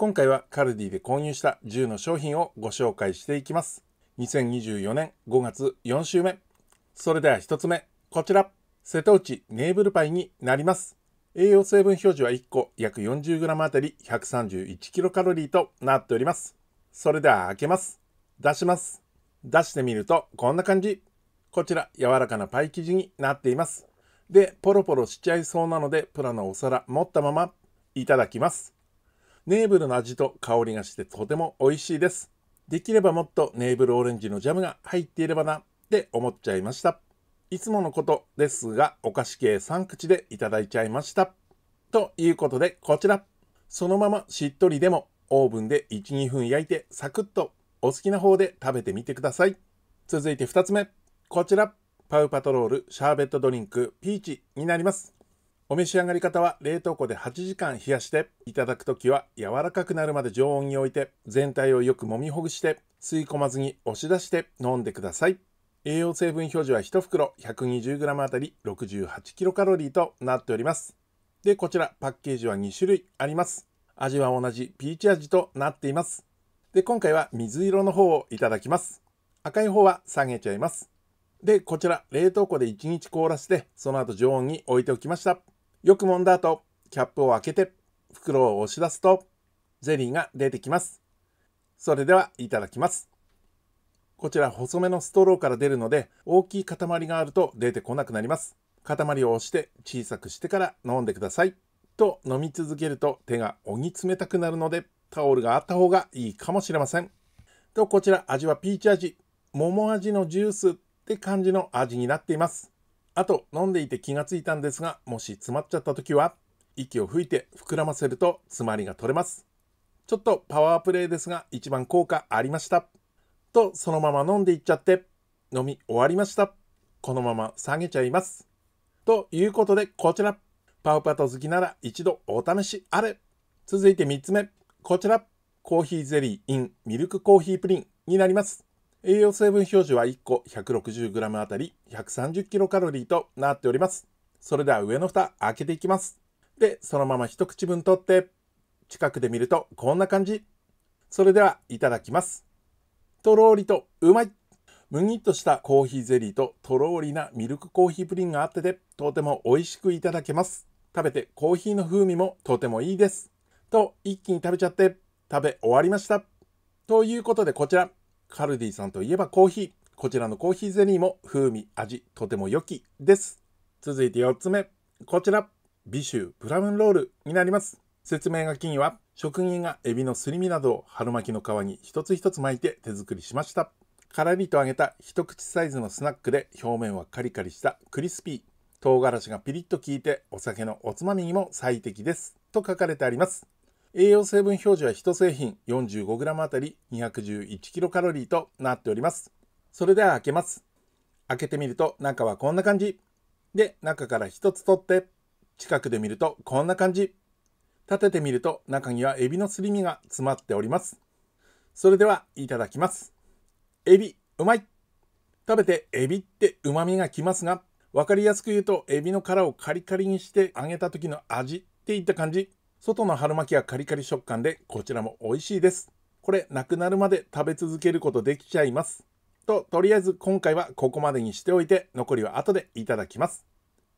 今回はカルディで購入した10の商品をご紹介していきます。2024年5月4週目。それでは1つ目、こちら。瀬戸内ネーブルパイになります。栄養成分表示は1個約 40g あたり 131kcal となっております。それでは開けます。出します。出してみるとこんな感じ。こちら柔らかなパイ生地になっています。で、ポロポロしちゃいそうなのでプラのお皿持ったままいただきます。ネーブルの味と香りがしてとても美味しいです。できればもっとネーブルオレンジのジャムが入っていればなって思っちゃいました。いつものことですが、お菓子系3口でいただいちゃいました。ということで、こちら。そのまましっとりでも、オーブンで1、2分焼いてサクッとお好きな方で食べてみてください。続いて2つ目。こちら。パウパトロールシャーベットドリンクピーチになります。お召し上がり方は冷凍庫で8時間冷やして、いただくときは柔らかくなるまで常温に置いて、全体をよく揉みほぐして、吸い込まずに押し出して飲んでください。栄養成分表示は1袋 120g あたり 68kcal となっております。で、こちらパッケージは2種類あります。味は同じピーチ味となっています。で、今回は水色の方をいただきます。赤い方は下げちゃいます。で、こちら冷凍庫で1日凍らせて、その後常温に置いておきました。よく揉んだ後、キャップを開けて袋を押し出すとゼリーが出てきます。それではいただきます。こちら細めのストローから出るので大きい塊があると出てこなくなります。塊を押して小さくしてから飲んでください。と飲み続けると手がおぎ冷たくなるのでタオルがあった方がいいかもしれません。とこちら味はピーチ味、桃味のジュースって感じの味になっています。あと飲んでいて気がついたんですがもし詰まっちゃった時は息を吹いて膨らませると詰まりが取れますちょっとパワープレイですが一番効果ありましたとそのまま飲んでいっちゃって飲み終わりましたこのまま下げちゃいますということでこちらパウパト好きなら一度お試しあれ続いて3つ目こちらコーヒーゼリー in ミルクコーヒープリンになります栄養成分表示は1個 160g あたり 130kcal となっております。それでは上の蓋開けていきます。で、そのまま一口分取って、近くで見るとこんな感じ。それではいただきます。とろーりとうまいぎっとしたコーヒーゼリーととろーりなミルクコーヒープリンがあってて、とても美味しくいただけます。食べてコーヒーの風味もとてもいいです。と、一気に食べちゃって、食べ終わりました。ということでこちら、カルディさんといえばコーヒー。こちらのコーヒーゼリーも風味、味、とても良きです。続いて4つ目。こちら、美酒ブラウンロールになります。説明書きには、職人がエビのすり身などを春巻きの皮に一つ一つ巻いて手作りしました。からりと揚げた一口サイズのスナックで表面はカリカリしたクリスピー。唐辛子がピリッと効いてお酒のおつまみにも最適です。と書かれてあります。栄養成分表示は1製品 45g あたり 211kcal となっております。それでは開けます。開けてみると中はこんな感じ。で、中から1つ取って、近くで見るとこんな感じ。立ててみると中にはエビのすり身が詰まっております。それではいただきます。エビ、うまい食べてエビって旨味がきますが、分かりやすく言うとエビの殻をカリカリにして揚げた時の味っていった感じ。外の春巻きはカリカリ食感でこちらも美味しいです。これなくなるまで食べ続けることできちゃいます。と、とりあえず今回はここまでにしておいて残りは後でいただきます。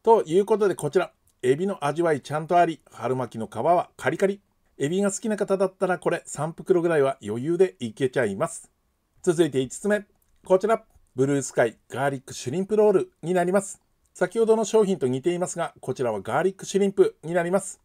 ということでこちら、エビの味わいちゃんとあり、春巻きの皮はカリカリ。エビが好きな方だったらこれ3袋ぐらいは余裕でいけちゃいます。続いて5つ目、こちら、ブルースカイガーリックシュリンプロールになります。先ほどの商品と似ていますが、こちらはガーリックシュリンプになります。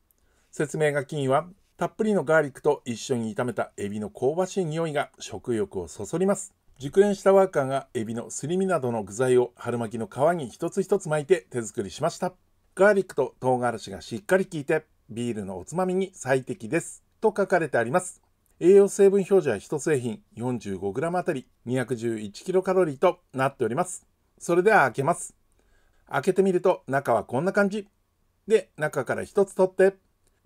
説明書きには、たっぷりのガーリックと一緒に炒めたエビの香ばしい匂いが食欲をそそります。熟練したワーカーがエビのすり身などの具材を春巻きの皮に一つ一つ巻いて手作りしました。ガーリックと唐辛子がしっかり効いて、ビールのおつまみに最適です。と書かれてあります。栄養成分表示は1製品 45g あたり 211kcal となっております。それでは開けます。開けてみると中はこんな感じ。で、中から1つ取って、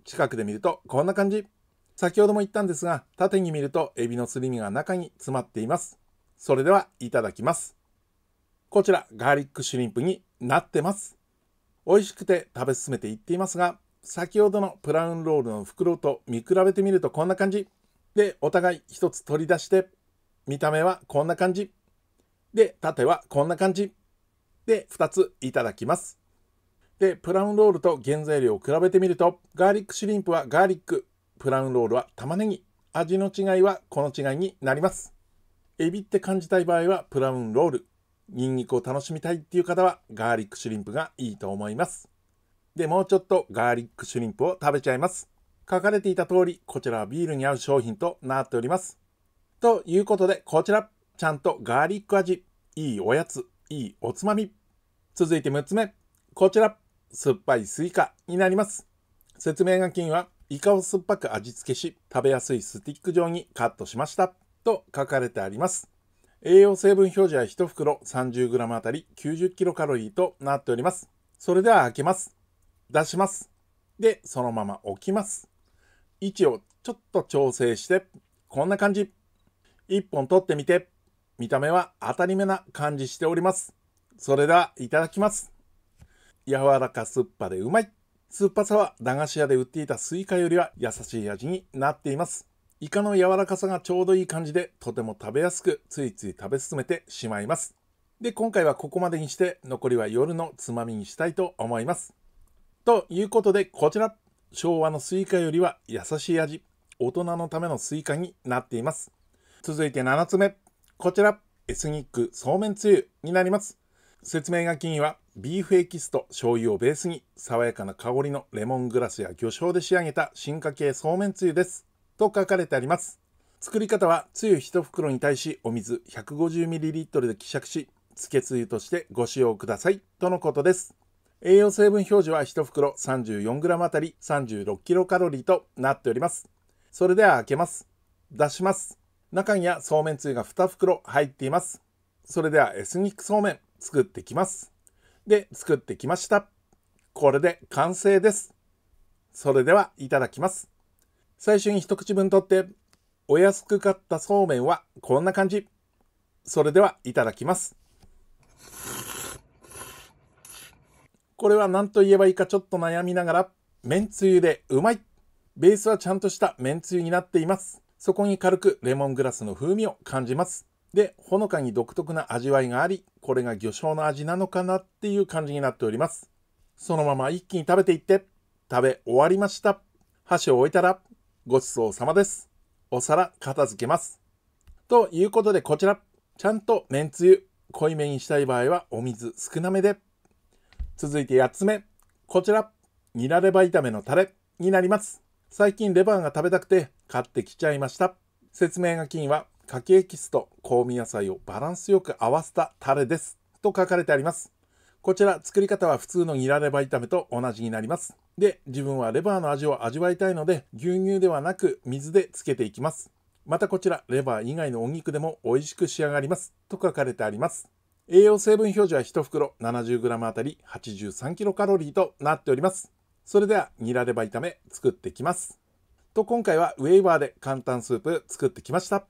近くで見るとこんな感じ。先ほども言ったんですが、縦に見るとエビのすり身が中に詰まっています。それではいただきます。こちら、ガーリックシュリンプになってます。美味しくて食べ進めていっていますが、先ほどのプラウンロールの袋と見比べてみるとこんな感じ。で、お互い一つ取り出して、見た目はこんな感じ。で、縦はこんな感じ。で、2ついただきます。で、プラウンロールと原材料を比べてみると、ガーリックシュリンプはガーリック、プラウンロールは玉ねぎ、味の違いはこの違いになります。エビって感じたい場合はプラウンロール、ニンニクを楽しみたいっていう方はガーリックシュリンプがいいと思います。で、もうちょっとガーリックシュリンプを食べちゃいます。書かれていた通り、こちらはビールに合う商品となっております。ということで、こちら、ちゃんとガーリック味、いいおやつ、いいおつまみ。続いて6つ目、こちら。酸っぱいスイカになります。説明書きには、イカを酸っぱく味付けし、食べやすいスティック状にカットしました。と書かれてあります。栄養成分表示は1袋 30g あたり 90kcal となっております。それでは開けます。出します。で、そのまま置きます。位置をちょっと調整して、こんな感じ。1本取ってみて。見た目は当たり目な感じしております。それでは、いただきます。柔らか酸っぱでうまい酸っぱさは駄菓子屋で売っていたスイカよりは優しい味になっていますイカの柔らかさがちょうどいい感じでとても食べやすくついつい食べ進めてしまいますで今回はここまでにして残りは夜のつまみにしたいと思いますということでこちら昭和のスイカよりは優しい味大人のためのスイカになっています続いて7つ目こちらエスニックそうめんつゆになります説明書きにはビーフエキスと醤油をベースに爽やかな香りのレモングラスや魚醤で仕上げた進化系そうめんつゆですと書かれてあります作り方はつゆ1袋に対しお水 150ml で希釈しつけつゆとしてご使用くださいとのことです栄養成分表示は1袋 34g あたり 36kcal となっておりますそれでは開けます出します中にはそうめんつゆが2袋入っていますそれではエスニックそうめん作ってきますで作ってきました。これで完成です。それではいただきます。最初に一口分取って、お安く買ったそうめんはこんな感じ。それではいただきます。これは何と言えばいいかちょっと悩みながら、めんつゆでうまいベースはちゃんとしためんつゆになっています。そこに軽くレモングラスの風味を感じます。で、ほのかに独特な味わいがあり、これが魚醤の味なのかなっていう感じになっております。そのまま一気に食べていって、食べ終わりました。箸を置いたら、ごちそうさまです。お皿片付けます。ということでこちら、ちゃんとめんつゆ、濃いめにしたい場合はお水少なめで。続いて8つ目、こちら、ニラレバ炒めのタレになります。最近レバーが食べたくて買ってきちゃいました。説明書きにはかけエキスと香味野菜をバランスよく合わせたタレです。と書かれてあります。こちら作り方は普通のニラレバ炒めと同じになります。で、自分はレバーの味を味わいたいので、牛乳ではなく水で漬けていきます。またこちら、レバー以外のお肉でも美味しく仕上がります。と書かれてあります。栄養成分表示は1袋 70g あたり 83kcal となっております。それでは、ニラレバ炒め作ってきます。と、今回はウェイバーで簡単スープ作ってきました。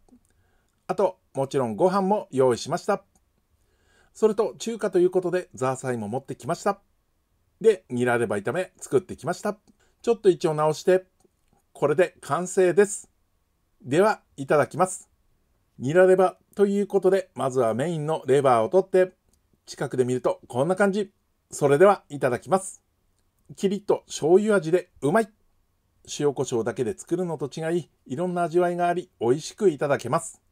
あと、もちろんご飯も用意しました。それと、中華ということで、ザーサイも持ってきました。で、ニラレバ炒め作ってきました。ちょっと一応直して、これで完成です。では、いただきます。ニラレバということで、まずはメインのレバーを取って、近くで見るとこんな感じ。それでは、いただきます。キリッと醤油味でうまい塩コショウだけで作るのと違い、いろんな味わいがあり、美味しくいただけます。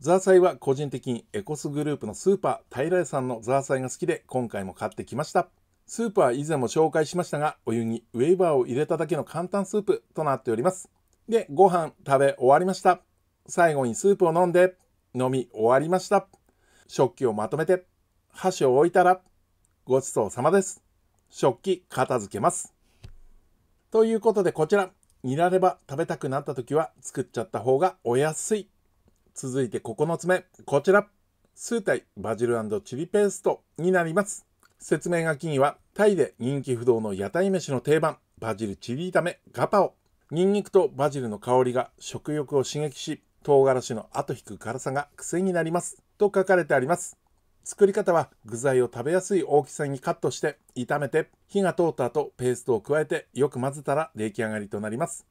ザーサイは個人的にエコスグループのスーパー平さんのザーサイが好きで今回も買ってきました。スープは以前も紹介しましたが、お湯にウェーバーを入れただけの簡単スープとなっております。で、ご飯食べ終わりました。最後にスープを飲んで、飲み終わりました。食器をまとめて、箸を置いたら、ごちそうさまです。食器片付けます。ということでこちら、ニラレバ食べたくなった時は作っちゃった方がお安い続いて9つ目、こちら。数体バジルチリペーストになります。説明書きには、タイで人気不動の屋台飯の定番、バジルチリ炒めガパオ。ニンニクとバジルの香りが食欲を刺激し、唐辛子の後引く辛さが癖になります。と書かれてあります。作り方は具材を食べやすい大きさにカットして炒めて火が通った後ペーストを加えてよく混ぜたら出来上がりとなります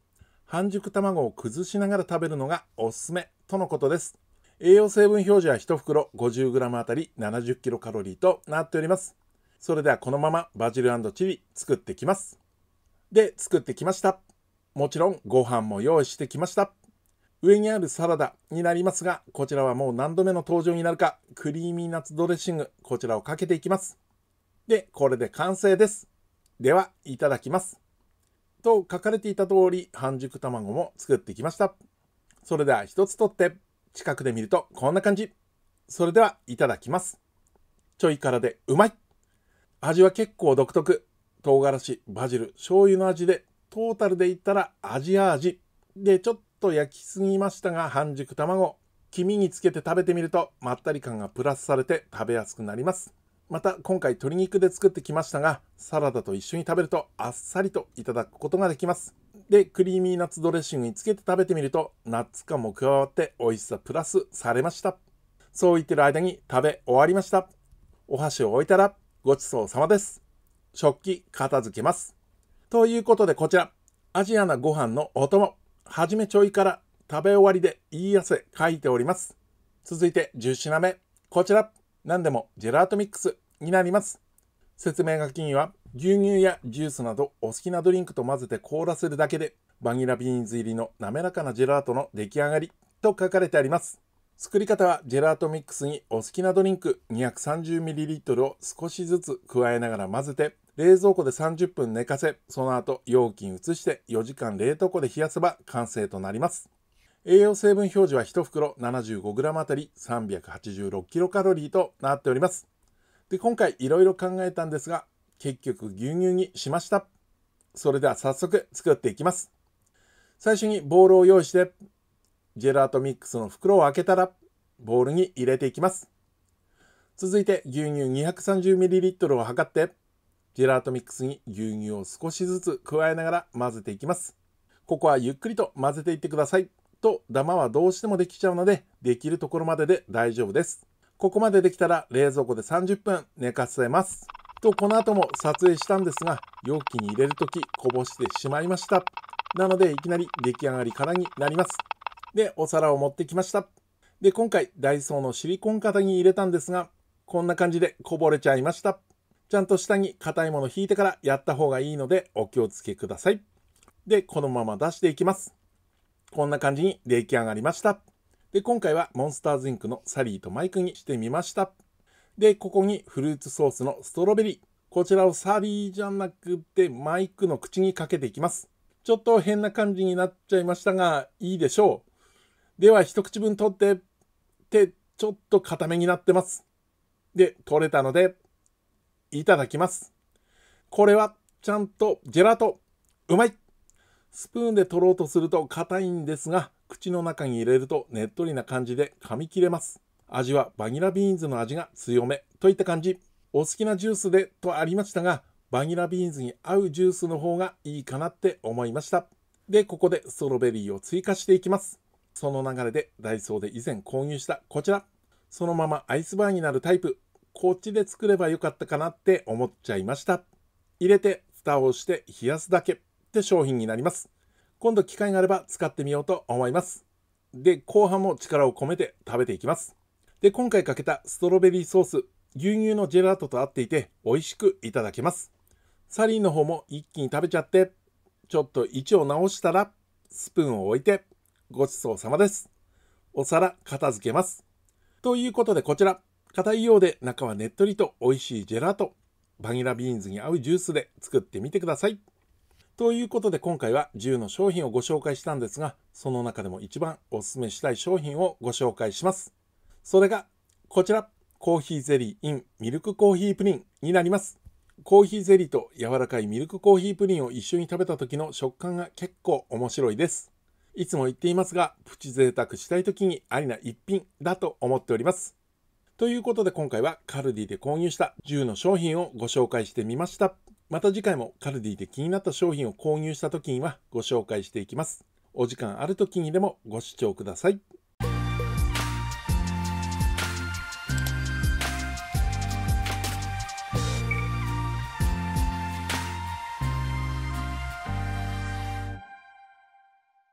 半熟卵を崩しながら食べるのがおすすめとのことです。栄養成分表示は1袋 50g あたり 70kcal となっております。それではこのままバジルチリ作ってきます。で、作ってきました。もちろんご飯も用意してきました。上にあるサラダになりますが、こちらはもう何度目の登場になるか、クリーミーナッツドレッシング、こちらをかけていきます。で、これで完成です。では、いただきます。と書かれていた通り、半熟卵も作ってきました。それでは一つ取って、近くで見るとこんな感じ。それでは、いただきます。ちょい辛でうまい味は結構独特。唐辛子、バジル、醤油の味で、トータルで言ったらアジア味。で、ちょっと焼きすぎましたが、半熟卵。黄身につけて食べてみると、まったり感がプラスされて食べやすくなります。また、今回鶏肉で作ってきましたが、サラダと一緒に食べるとあっさりといただくことができます。で、クリーミーナッツドレッシングにつけて食べてみると、ナッツ感も加わって美味しさプラスされました。そう言ってる間に食べ終わりました。お箸を置いたら、ごちそうさまです。食器片付けます。ということでこちら、アジアなご飯のお供、はじめちょいから食べ終わりでいい汗かいております。続いて10品目、こちら、何でもジェラートミックスになります。説明書きには牛乳やジュースなどお好きなドリンクと混ぜて凍らせるだけでバニラビーンズ入りの滑らかなジェラートの出来上がりと書かれてあります作り方はジェラートミックスにお好きなドリンク 230ml を少しずつ加えながら混ぜて冷蔵庫で30分寝かせその後容器に移して4時間冷凍庫で冷やせば完成となります栄養成分表示は1袋 75g あたり 386kcal となっておりますで、今回いろいろ考えたんですが、結局牛乳にしました。それでは早速作っていきます。最初にボールを用意して、ジェラートミックスの袋を開けたら、ボールに入れていきます。続いて牛乳 230ml を測って、ジェラートミックスに牛乳を少しずつ加えながら混ぜていきます。ここはゆっくりと混ぜていってください。と、ダマはどうしてもできちゃうので、できるところまでで大丈夫です。ここまでできたら冷蔵庫で30分寝かせます。とこの後も撮影したんですが容器に入れる時こぼしてしまいましたなのでいきなり出来上がりからになりますでお皿を持ってきましたで今回ダイソーのシリコン型に入れたんですがこんな感じでこぼれちゃいましたちゃんと下に硬いもの引いてからやった方がいいのでお気をつけくださいでこのまま出していきますこんな感じに出来上がりましたで、今回はモンスターズインクのサリーとマイクにしてみました。で、ここにフルーツソースのストロベリー。こちらをサリーじゃなくてマイクの口にかけていきます。ちょっと変な感じになっちゃいましたが、いいでしょう。では、一口分取って、てちょっと固めになってます。で、取れたので、いただきます。これは、ちゃんとジェラート。うまいスプーンで取ろうとすると硬いんですが、口の中に入れるとねっとりな感じで噛み切れます。味はバニラビーンズの味が強めといった感じ。お好きなジュースでとありましたが、バニラビーンズに合うジュースの方がいいかなって思いました。で、ここでストロベリーを追加していきます。その流れでダイソーで以前購入したこちら。そのままアイスバーになるタイプ。こっちで作ればよかったかなって思っちゃいました。入れて蓋をして冷やすだけって商品になります。今度機会があれば使ってみようと思います。で、後半も力を込めて食べていきます。で、今回かけたストロベリーソース、牛乳のジェラートと合っていて美味しくいただけます。サリーの方も一気に食べちゃって、ちょっと位置を直したら、スプーンを置いて、ごちそうさまです。お皿片付けます。ということでこちら、硬いようで中はねっとりと美味しいジェラート、バニラビーンズに合うジュースで作ってみてください。ということで今回は10の商品をご紹介したんですが、その中でも一番おすすめしたい商品をご紹介します。それがこちら、コーヒーゼリー in ミルクコーヒープリンになります。コーヒーゼリーと柔らかいミルクコーヒープリンを一緒に食べた時の食感が結構面白いです。いつも言っていますが、プチ贅沢したい時にありな一品だと思っております。ということで今回はカルディで購入した10の商品をご紹介してみました。また次回もカルディで気になった商品を購入した時にはご紹介していきます。お時間ある時にでもご視聴ください。